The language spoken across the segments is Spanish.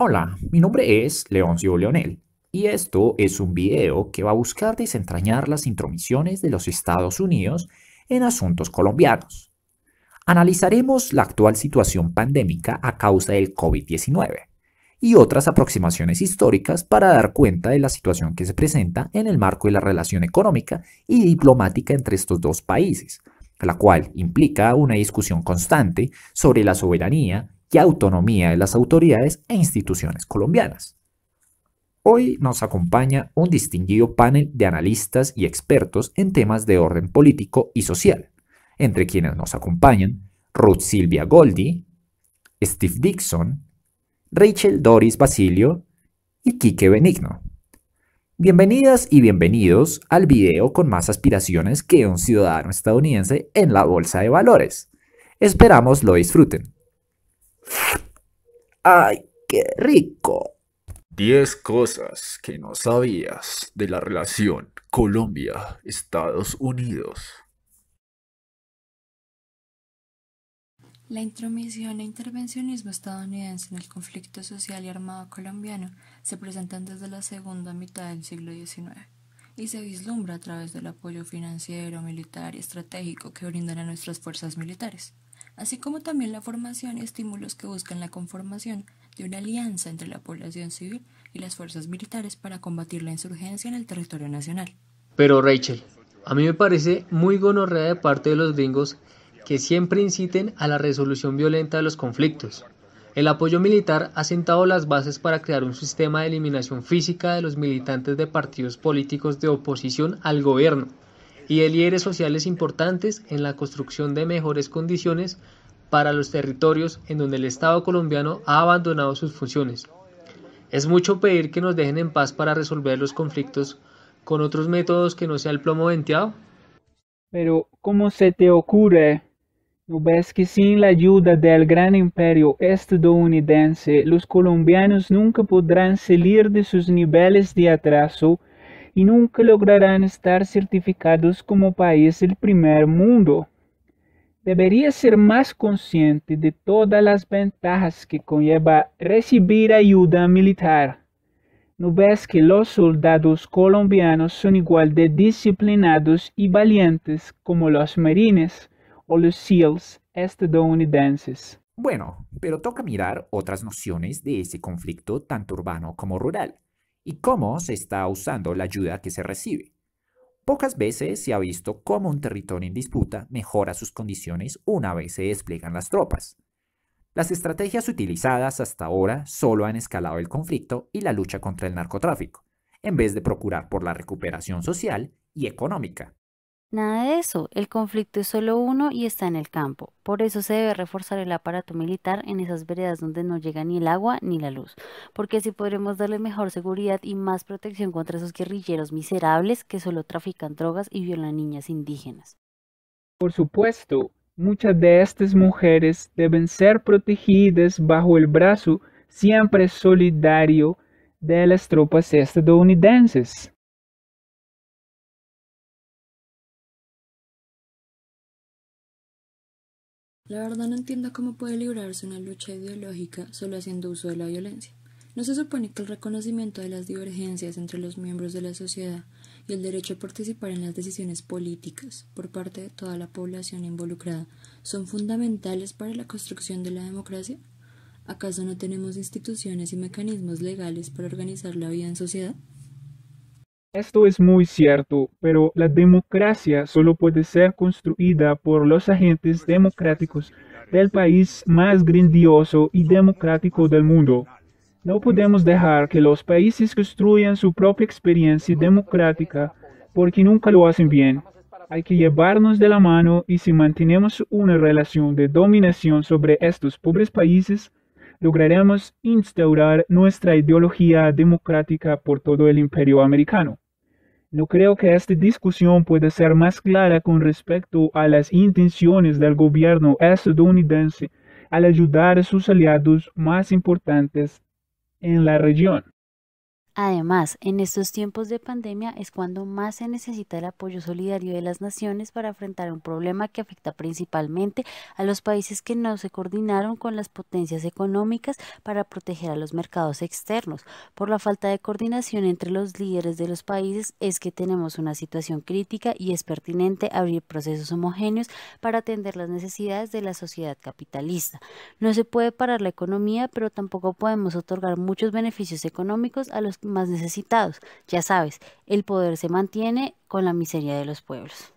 Hola, mi nombre es Leoncio Leonel y esto es un video que va a buscar desentrañar las intromisiones de los Estados Unidos en asuntos colombianos. Analizaremos la actual situación pandémica a causa del COVID-19 y otras aproximaciones históricas para dar cuenta de la situación que se presenta en el marco de la relación económica y diplomática entre estos dos países, la cual implica una discusión constante sobre la soberanía y autonomía de las autoridades e instituciones colombianas. Hoy nos acompaña un distinguido panel de analistas y expertos en temas de orden político y social, entre quienes nos acompañan Ruth Silvia Goldi, Steve Dixon, Rachel Doris Basilio y Quique Benigno. Bienvenidas y bienvenidos al video con más aspiraciones que un ciudadano estadounidense en la bolsa de valores. Esperamos lo disfruten. ¡Ay, qué rico! 10 cosas que no sabías de la relación Colombia-Estados Unidos. La intromisión e intervencionismo estadounidense en el conflicto social y armado colombiano se presentan desde la segunda mitad del siglo XIX y se vislumbra a través del apoyo financiero, militar y estratégico que brindan a nuestras fuerzas militares así como también la formación y estímulos que buscan la conformación de una alianza entre la población civil y las fuerzas militares para combatir la insurgencia en el territorio nacional. Pero Rachel, a mí me parece muy gonorrea de parte de los gringos que siempre inciten a la resolución violenta de los conflictos. El apoyo militar ha sentado las bases para crear un sistema de eliminación física de los militantes de partidos políticos de oposición al gobierno y de líderes sociales importantes en la construcción de mejores condiciones para los territorios en donde el Estado colombiano ha abandonado sus funciones. Es mucho pedir que nos dejen en paz para resolver los conflictos con otros métodos que no sea el plomo venteado. Pero, ¿cómo se te ocurre? ¿No ves que sin la ayuda del gran imperio estadounidense, los colombianos nunca podrán salir de sus niveles de atraso y nunca lograrán estar certificados como país del primer mundo. Debería ser más consciente de todas las ventajas que conlleva recibir ayuda militar. ¿No ves que los soldados colombianos son igual de disciplinados y valientes como los marines o los SEALs estadounidenses? Bueno, pero toca mirar otras nociones de ese conflicto tanto urbano como rural y cómo se está usando la ayuda que se recibe. Pocas veces se ha visto cómo un territorio en disputa mejora sus condiciones una vez se despliegan las tropas. Las estrategias utilizadas hasta ahora solo han escalado el conflicto y la lucha contra el narcotráfico, en vez de procurar por la recuperación social y económica. Nada de eso, el conflicto es solo uno y está en el campo. Por eso se debe reforzar el aparato militar en esas veredas donde no llega ni el agua ni la luz, porque así podremos darle mejor seguridad y más protección contra esos guerrilleros miserables que solo trafican drogas y violan niñas indígenas. Por supuesto, muchas de estas mujeres deben ser protegidas bajo el brazo siempre solidario de las tropas estadounidenses. La verdad no entiendo cómo puede librarse una lucha ideológica solo haciendo uso de la violencia. ¿No se supone que el reconocimiento de las divergencias entre los miembros de la sociedad y el derecho a participar en las decisiones políticas por parte de toda la población involucrada son fundamentales para la construcción de la democracia? ¿Acaso no tenemos instituciones y mecanismos legales para organizar la vida en sociedad? Esto es muy cierto, pero la democracia solo puede ser construida por los agentes democráticos del país más grandioso y democrático del mundo. No podemos dejar que los países construyan su propia experiencia democrática porque nunca lo hacen bien. Hay que llevarnos de la mano y si mantenemos una relación de dominación sobre estos pobres países, lograremos instaurar nuestra ideología democrática por todo el imperio americano. No creo que esta discusión pueda ser más clara con respecto a las intenciones del gobierno estadounidense al ayudar a sus aliados más importantes en la región. Además, en estos tiempos de pandemia es cuando más se necesita el apoyo solidario de las naciones para enfrentar un problema que afecta principalmente a los países que no se coordinaron con las potencias económicas para proteger a los mercados externos. Por la falta de coordinación entre los líderes de los países es que tenemos una situación crítica y es pertinente abrir procesos homogéneos para atender las necesidades de la sociedad capitalista. No se puede parar la economía, pero tampoco podemos otorgar muchos beneficios económicos a los más necesitados. Ya sabes, el poder se mantiene con la miseria de los pueblos.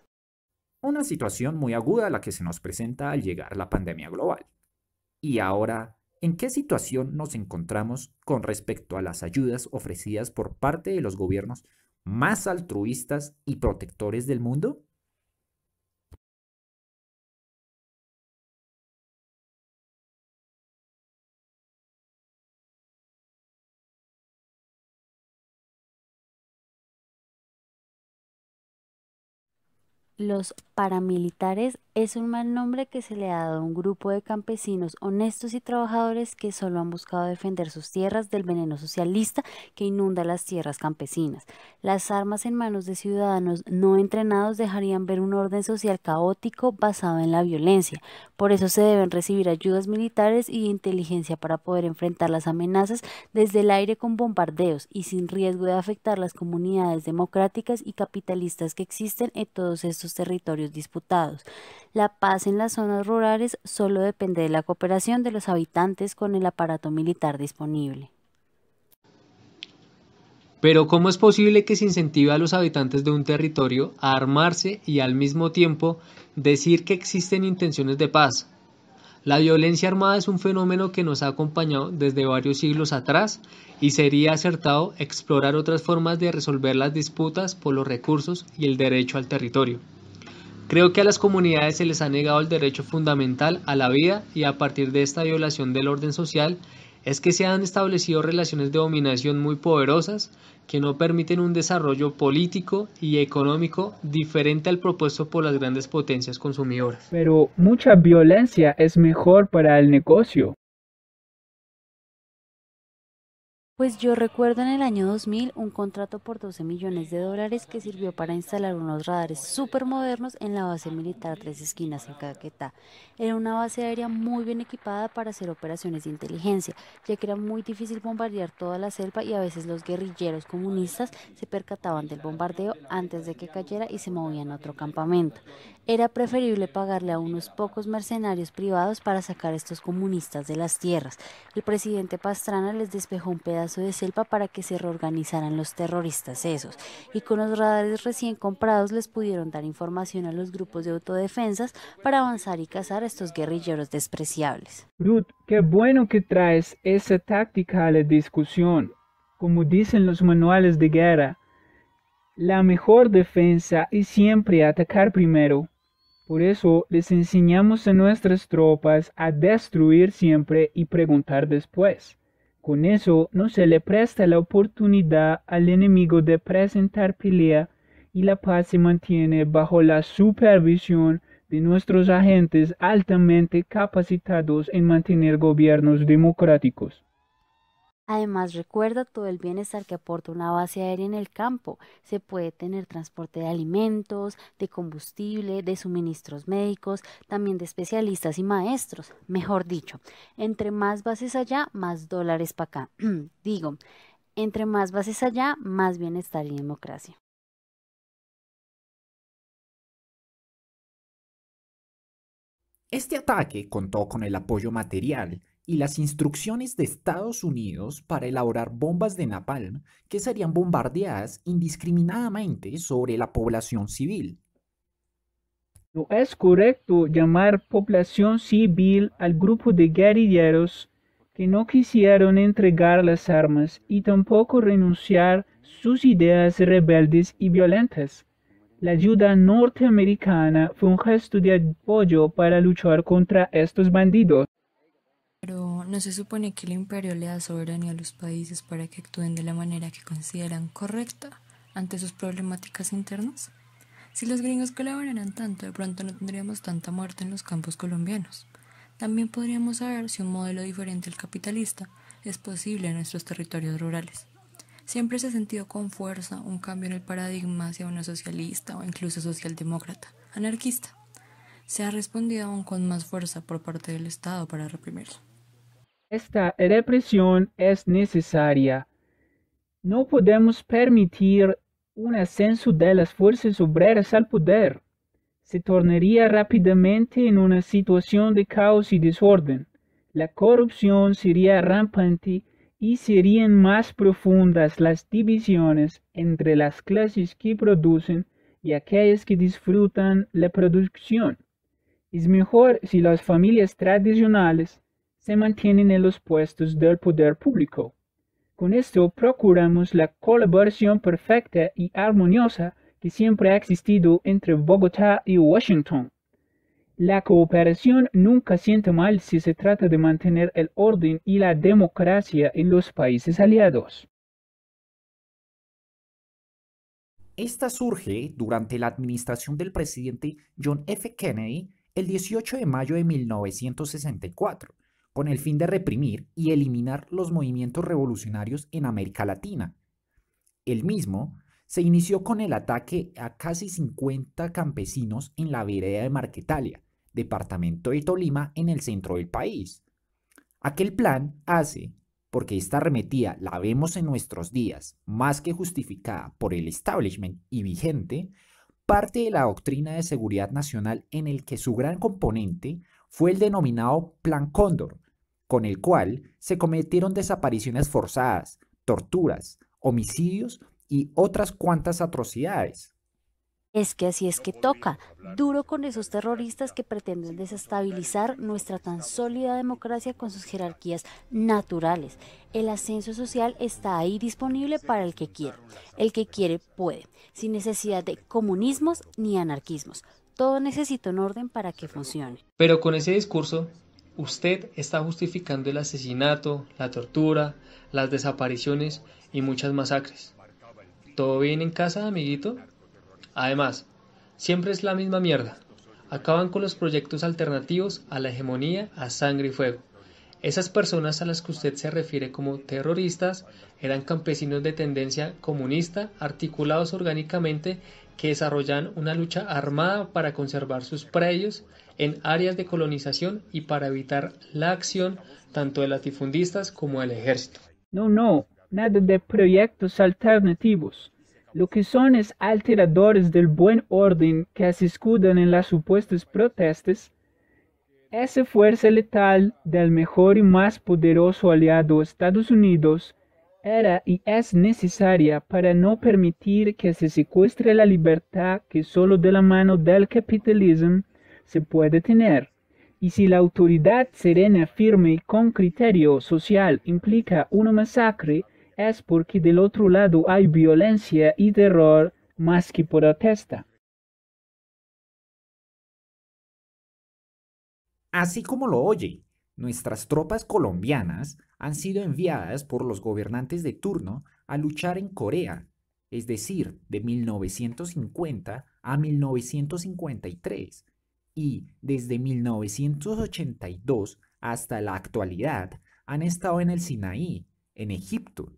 Una situación muy aguda la que se nos presenta al llegar la pandemia global. Y ahora, ¿en qué situación nos encontramos con respecto a las ayudas ofrecidas por parte de los gobiernos más altruistas y protectores del mundo? los paramilitares es un mal nombre que se le ha dado a un grupo de campesinos honestos y trabajadores que solo han buscado defender sus tierras del veneno socialista que inunda las tierras campesinas. Las armas en manos de ciudadanos no entrenados dejarían ver un orden social caótico basado en la violencia. Por eso se deben recibir ayudas militares y inteligencia para poder enfrentar las amenazas desde el aire con bombardeos y sin riesgo de afectar las comunidades democráticas y capitalistas que existen en todos estos territorios disputados. La paz en las zonas rurales solo depende de la cooperación de los habitantes con el aparato militar disponible. Pero ¿cómo es posible que se incentive a los habitantes de un territorio a armarse y al mismo tiempo decir que existen intenciones de paz? La violencia armada es un fenómeno que nos ha acompañado desde varios siglos atrás y sería acertado explorar otras formas de resolver las disputas por los recursos y el derecho al territorio. Creo que a las comunidades se les ha negado el derecho fundamental a la vida y a partir de esta violación del orden social es que se han establecido relaciones de dominación muy poderosas que no permiten un desarrollo político y económico diferente al propuesto por las grandes potencias consumidoras. Pero mucha violencia es mejor para el negocio. Pues yo recuerdo en el año 2000 un contrato por 12 millones de dólares que sirvió para instalar unos radares súper modernos en la base militar Tres Esquinas en Caquetá. Era una base aérea muy bien equipada para hacer operaciones de inteligencia, ya que era muy difícil bombardear toda la selva y a veces los guerrilleros comunistas se percataban del bombardeo antes de que cayera y se movían a otro campamento. Era preferible pagarle a unos pocos mercenarios privados para sacar a estos comunistas de las tierras. El presidente Pastrana les despejó un pedazo de selva para que se reorganizaran los terroristas esos, y con los radares recién comprados les pudieron dar información a los grupos de autodefensas para avanzar y cazar a estos guerrilleros despreciables. Ruth, qué bueno que traes esa táctica a la discusión. Como dicen los manuales de guerra, la mejor defensa es siempre atacar primero. Por eso les enseñamos a nuestras tropas a destruir siempre y preguntar después. Con eso no se le presta la oportunidad al enemigo de presentar pelea y la paz se mantiene bajo la supervisión de nuestros agentes altamente capacitados en mantener gobiernos democráticos. Además, recuerda todo el bienestar que aporta una base aérea en el campo. Se puede tener transporte de alimentos, de combustible, de suministros médicos, también de especialistas y maestros. Mejor dicho, entre más bases allá, más dólares para acá. Digo, entre más bases allá, más bienestar y democracia. Este ataque contó con el apoyo material y las instrucciones de Estados Unidos para elaborar bombas de napalm que serían bombardeadas indiscriminadamente sobre la población civil. No es correcto llamar población civil al grupo de guerrilleros que no quisieron entregar las armas y tampoco renunciar sus ideas rebeldes y violentas. La ayuda norteamericana fue un gesto de apoyo para luchar contra estos bandidos. ¿No se supone que el imperio le da soberanía a los países para que actúen de la manera que consideran correcta ante sus problemáticas internas? Si los gringos colaboraran tanto, de pronto no tendríamos tanta muerte en los campos colombianos. También podríamos saber si un modelo diferente al capitalista es posible en nuestros territorios rurales. Siempre se ha sentido con fuerza un cambio en el paradigma hacia una socialista o incluso socialdemócrata, anarquista. Se ha respondido aún con más fuerza por parte del Estado para reprimirlo. Esta represión es necesaria. No podemos permitir un ascenso de las fuerzas obreras al poder. Se tornaría rápidamente en una situación de caos y desorden. La corrupción sería rampante y serían más profundas las divisiones entre las clases que producen y aquellas que disfrutan la producción. Es mejor si las familias tradicionales se mantienen en los puestos del poder público. Con esto procuramos la colaboración perfecta y armoniosa que siempre ha existido entre Bogotá y Washington. La cooperación nunca siente mal si se trata de mantener el orden y la democracia en los países aliados. Esta surge durante la administración del presidente John F. Kennedy el 18 de mayo de 1964 con el fin de reprimir y eliminar los movimientos revolucionarios en América Latina. El mismo se inició con el ataque a casi 50 campesinos en la vereda de Marquetalia, departamento de Tolima, en el centro del país. Aquel plan hace, porque esta arremetida la vemos en nuestros días, más que justificada por el establishment y vigente, parte de la doctrina de seguridad nacional en el que su gran componente fue el denominado Plan Cóndor, con el cual se cometieron desapariciones forzadas, torturas, homicidios y otras cuantas atrocidades. Es que así es que toca, duro con esos terroristas que pretenden desestabilizar nuestra tan sólida democracia con sus jerarquías naturales. El ascenso social está ahí disponible para el que quiere. El que quiere puede, sin necesidad de comunismos ni anarquismos. Todo necesita un orden para que funcione. Pero con ese discurso, usted está justificando el asesinato, la tortura, las desapariciones y muchas masacres. ¿Todo bien en casa, amiguito? Además, siempre es la misma mierda. Acaban con los proyectos alternativos a la hegemonía a sangre y fuego. Esas personas a las que usted se refiere como terroristas eran campesinos de tendencia comunista, articulados orgánicamente, que desarrollan una lucha armada para conservar sus predios en áreas de colonización y para evitar la acción tanto de latifundistas como del ejército. No, no, nada de proyectos alternativos lo que son es alteradores del buen orden que se escudan en las supuestas protestas, esa fuerza letal del mejor y más poderoso aliado Estados Unidos era y es necesaria para no permitir que se secuestre la libertad que solo de la mano del capitalismo se puede tener. Y si la autoridad serena, firme y con criterio social implica una masacre, es porque del otro lado hay violencia y terror más que protesta. Así como lo oye, nuestras tropas colombianas han sido enviadas por los gobernantes de turno a luchar en Corea, es decir, de 1950 a 1953, y desde 1982 hasta la actualidad han estado en el Sinaí, en Egipto,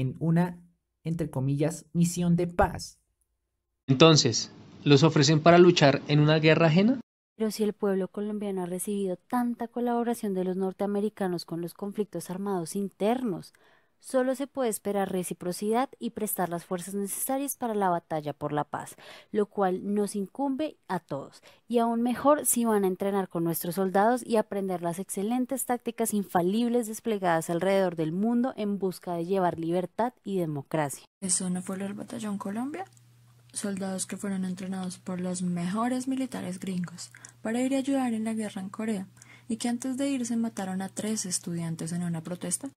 en una, entre comillas, misión de paz. Entonces, ¿los ofrecen para luchar en una guerra ajena? Pero si el pueblo colombiano ha recibido tanta colaboración de los norteamericanos con los conflictos armados internos, Solo se puede esperar reciprocidad y prestar las fuerzas necesarias para la batalla por la paz, lo cual nos incumbe a todos, y aún mejor si van a entrenar con nuestros soldados y aprender las excelentes tácticas infalibles desplegadas alrededor del mundo en busca de llevar libertad y democracia. Eso no fue el Batallón Colombia, soldados que fueron entrenados por los mejores militares gringos para ir a ayudar en la guerra en Corea y que antes de irse mataron a tres estudiantes en una protesta.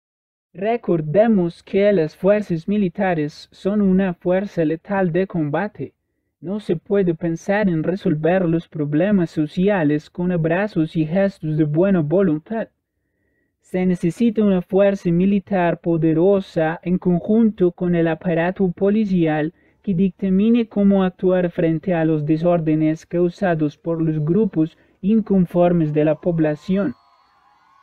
Recordemos que las fuerzas militares son una fuerza letal de combate. No se puede pensar en resolver los problemas sociales con abrazos y gestos de buena voluntad. Se necesita una fuerza militar poderosa en conjunto con el aparato policial que dictamine cómo actuar frente a los desórdenes causados por los grupos inconformes de la población.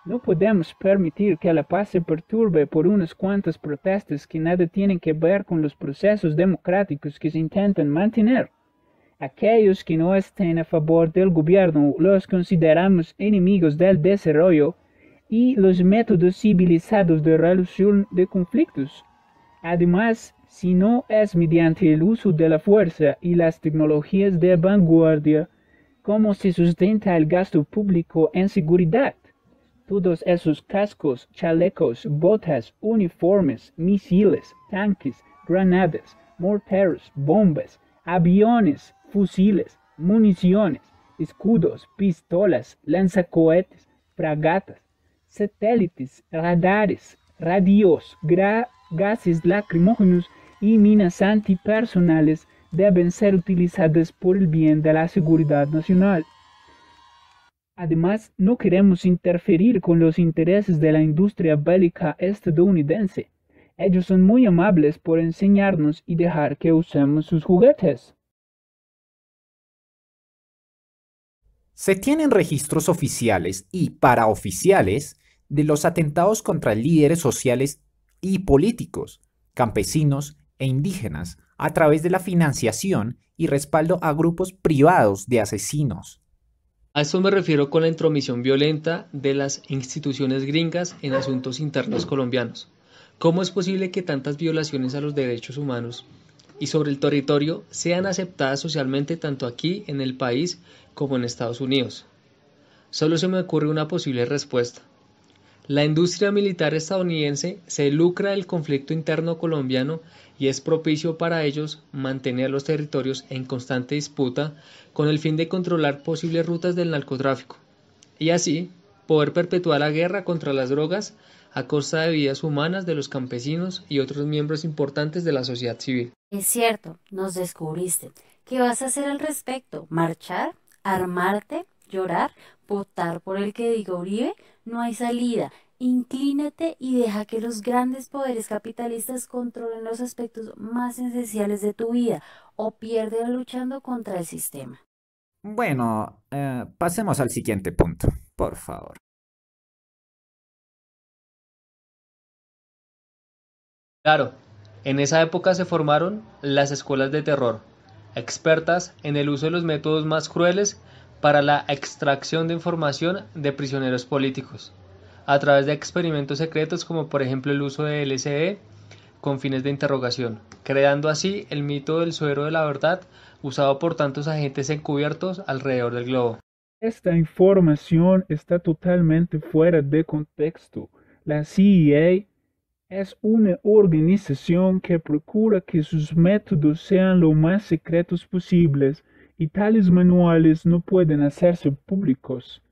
No podemos permitir que la paz se perturbe por unas cuantas protestas que nada tienen que ver con los procesos democráticos que se intentan mantener. Aquellos que no estén a favor del gobierno los consideramos enemigos del desarrollo y los métodos civilizados de resolución de conflictos. Además, si no es mediante el uso de la fuerza y las tecnologías de vanguardia, ¿cómo se sustenta el gasto público en seguridad? todos esos cascos, chalecos, botas, uniformes, misiles, tanques, granadas, morteros, bombas, aviones, fusiles, municiones, escudos, pistolas, lanzacohetes, fragatas, satélites, radares, radios, gases lacrimógenos y minas antipersonales deben ser utilizadas por el bien de la seguridad nacional. Además, no queremos interferir con los intereses de la industria bélica estadounidense. Ellos son muy amables por enseñarnos y dejar que usemos sus juguetes. Se tienen registros oficiales y paraoficiales de los atentados contra líderes sociales y políticos, campesinos e indígenas, a través de la financiación y respaldo a grupos privados de asesinos a esto me refiero con la intromisión violenta de las instituciones gringas en asuntos internos colombianos. ¿Cómo es posible que tantas violaciones a los derechos humanos y sobre el territorio sean aceptadas socialmente tanto aquí en el país como en Estados Unidos? Solo se me ocurre una posible respuesta la industria militar estadounidense se lucra del conflicto interno colombiano y es propicio para ellos mantener los territorios en constante disputa con el fin de controlar posibles rutas del narcotráfico y así poder perpetuar la guerra contra las drogas a costa de vidas humanas de los campesinos y otros miembros importantes de la sociedad civil. Es cierto, nos descubriste. ¿Qué vas a hacer al respecto? ¿Marchar? ¿Armarte? ¿Llorar? ¿Votar por el que diga Uribe? No hay salida. Inclínate y deja que los grandes poderes capitalistas controlen los aspectos más esenciales de tu vida o pierden luchando contra el sistema. Bueno, eh, pasemos al siguiente punto, por favor. Claro, en esa época se formaron las escuelas de terror, expertas en el uso de los métodos más crueles para la extracción de información de prisioneros políticos a través de experimentos secretos como por ejemplo el uso de LSD con fines de interrogación, creando así el mito del suero de la verdad usado por tantos agentes encubiertos alrededor del globo. Esta información está totalmente fuera de contexto. La CIA e es una organización que procura que sus métodos sean lo más secretos posibles y tales manuales no pueden hacerse públicos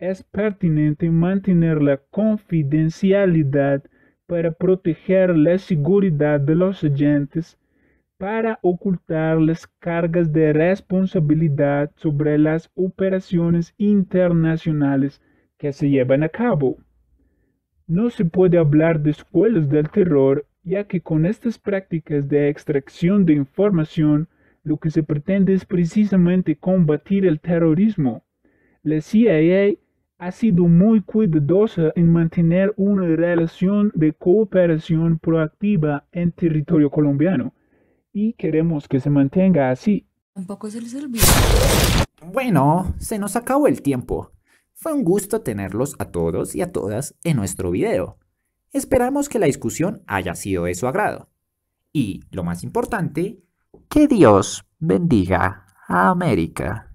es pertinente mantener la confidencialidad para proteger la seguridad de los agentes para ocultar las cargas de responsabilidad sobre las operaciones internacionales que se llevan a cabo. No se puede hablar de escuelas del terror, ya que con estas prácticas de extracción de información, lo que se pretende es precisamente combatir el terrorismo. La CIA ha sido muy cuidadosa en mantener una relación de cooperación proactiva en territorio colombiano y queremos que se mantenga así. Tampoco se les Bueno, se nos acabó el tiempo. Fue un gusto tenerlos a todos y a todas en nuestro video. Esperamos que la discusión haya sido de su agrado. Y, lo más importante, que Dios bendiga a América.